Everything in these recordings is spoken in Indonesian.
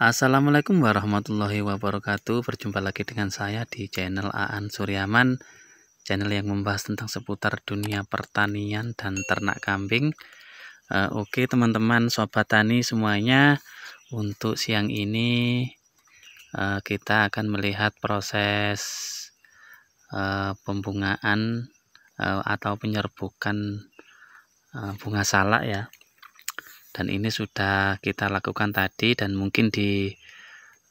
Assalamualaikum warahmatullahi wabarakatuh Berjumpa lagi dengan saya di channel Aan Suryaman Channel yang membahas tentang seputar dunia pertanian dan ternak kambing e, Oke teman-teman sobat tani semuanya Untuk siang ini e, kita akan melihat proses e, pembungaan e, atau penyerbukan e, bunga salak ya dan ini sudah kita lakukan tadi dan mungkin di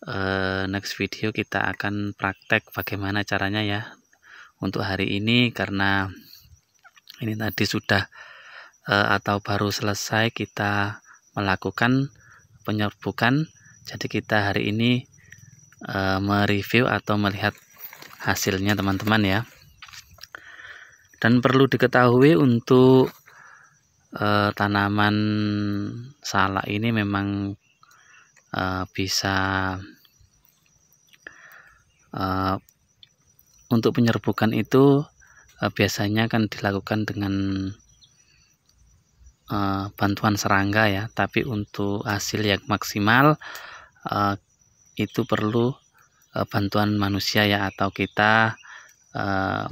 uh, next video kita akan praktek bagaimana caranya ya untuk hari ini karena ini tadi sudah uh, atau baru selesai kita melakukan penyerbukan jadi kita hari ini uh, mereview atau melihat hasilnya teman-teman ya dan perlu diketahui untuk eh, tanaman salak ini memang eh, bisa eh, untuk penyerbukan itu eh, biasanya akan dilakukan dengan eh, bantuan serangga ya tapi untuk hasil yang maksimal eh, itu perlu eh, bantuan manusia ya atau kita eh,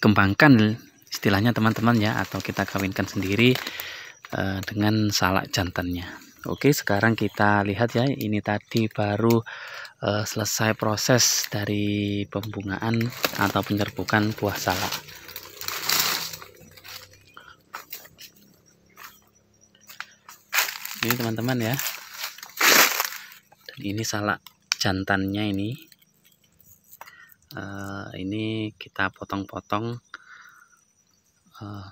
kembangkan istilahnya teman-teman ya atau kita kawinkan sendiri uh, dengan salak jantannya Oke sekarang kita lihat ya ini tadi baru uh, selesai proses dari pembungaan atau penyerbukan buah salak ini teman-teman ya dan ini salak jantannya ini uh, ini kita potong-potong Eh,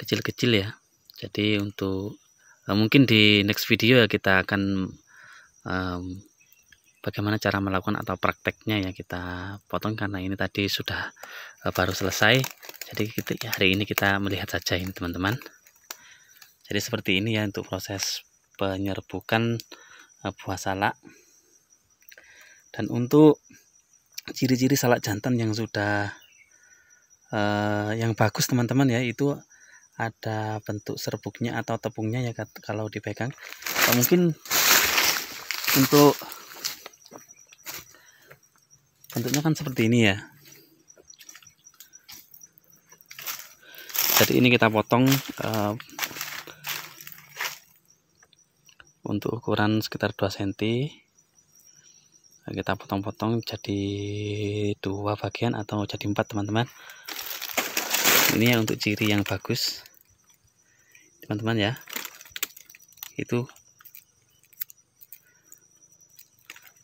kecil-kecil uh, ya jadi untuk uh, mungkin di next video ya kita akan um, bagaimana cara melakukan atau prakteknya ya kita potong karena ini tadi sudah uh, baru selesai jadi kita, ya, hari ini kita melihat saja ini teman-teman jadi seperti ini ya untuk proses penyerbukan uh, buah salak dan untuk ciri-ciri salak jantan yang sudah uh, yang bagus teman-teman ya itu ada bentuk serbuknya atau tepungnya ya kalau dipegang atau mungkin untuk bentuknya kan seperti ini ya jadi ini kita potong uh, untuk ukuran sekitar 2 cm kita potong-potong jadi dua bagian atau jadi empat teman-teman ini yang untuk ciri yang bagus teman-teman ya itu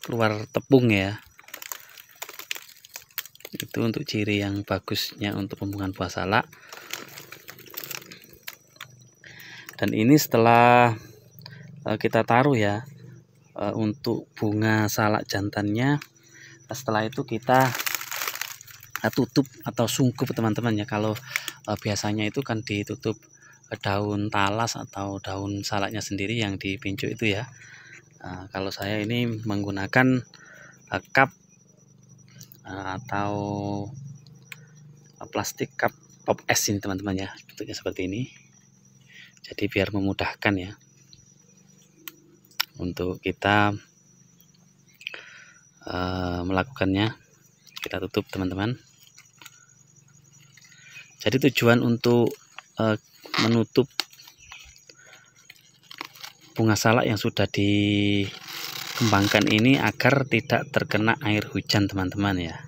keluar tepung ya itu untuk ciri yang bagusnya untuk pembungaan buah salak dan ini setelah eh, kita taruh ya eh, untuk bunga salak jantannya setelah itu kita Eh, tutup atau sungkup teman-teman ya kalau uh, biasanya itu kan ditutup eh, daun talas atau daun salaknya sendiri yang dipincuk itu ya uh, kalau saya ini menggunakan uh, cup uh, atau plastik cup pop es ini teman-teman ya bentuknya seperti ini jadi biar memudahkan ya untuk kita uh, melakukannya kita tutup teman-teman jadi tujuan untuk uh, menutup bunga salak yang sudah dikembangkan ini agar tidak terkena air hujan teman-teman ya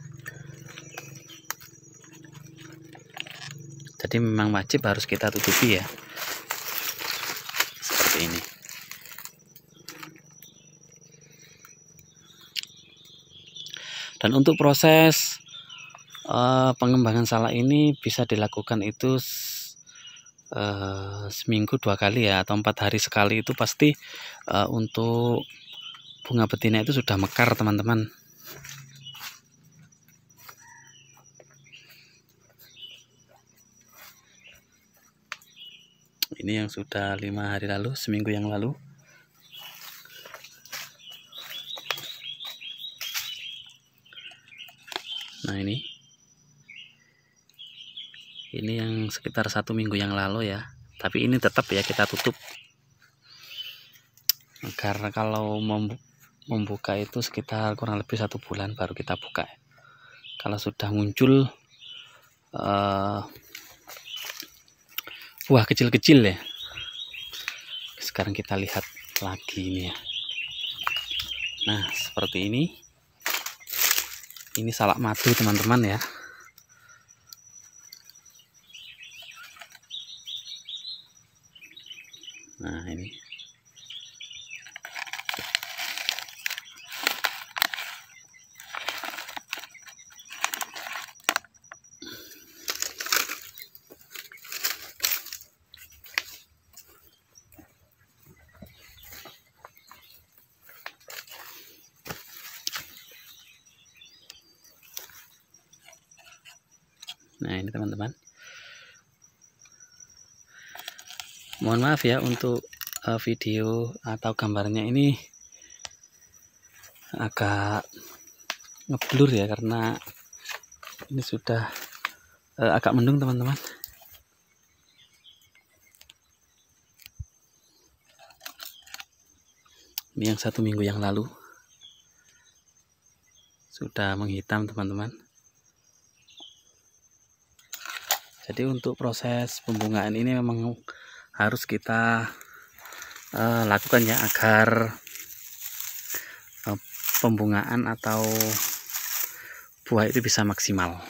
jadi memang wajib harus kita tutupi ya seperti ini dan untuk proses uh, pengembangan salak ini bisa dilakukan itu uh, seminggu dua kali ya atau empat hari sekali itu pasti uh, untuk bunga betina itu sudah mekar teman-teman ini yang sudah lima hari lalu seminggu yang lalu nah ini ini yang sekitar satu minggu yang lalu ya tapi ini tetap ya kita tutup karena kalau membuka itu sekitar kurang lebih satu bulan baru kita buka kalau sudah muncul uh, buah kecil-kecil ya sekarang kita lihat lagi ini ya nah seperti ini ini salak madu teman-teman ya nah ini Nah ini teman-teman mohon maaf ya untuk uh, video atau gambarnya ini agak ngeblur ya karena ini sudah uh, agak mendung teman-teman ini yang satu minggu yang lalu sudah menghitam teman-teman jadi untuk proses pembungaan ini memang harus kita uh, lakukan ya agar uh, pembungaan atau buah itu bisa maksimal.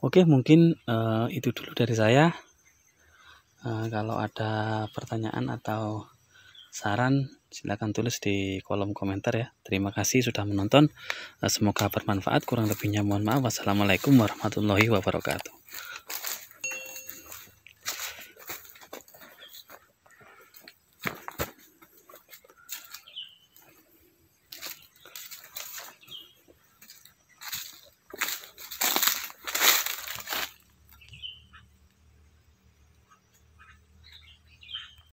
Oke, mungkin uh, itu dulu dari saya. Uh, kalau ada pertanyaan atau saran, silahkan tulis di kolom komentar ya. Terima kasih sudah menonton. semoga bermanfaat. Kurang lebihnya mohon maaf. Wassalamualaikum warahmatullahi wabarakatuh.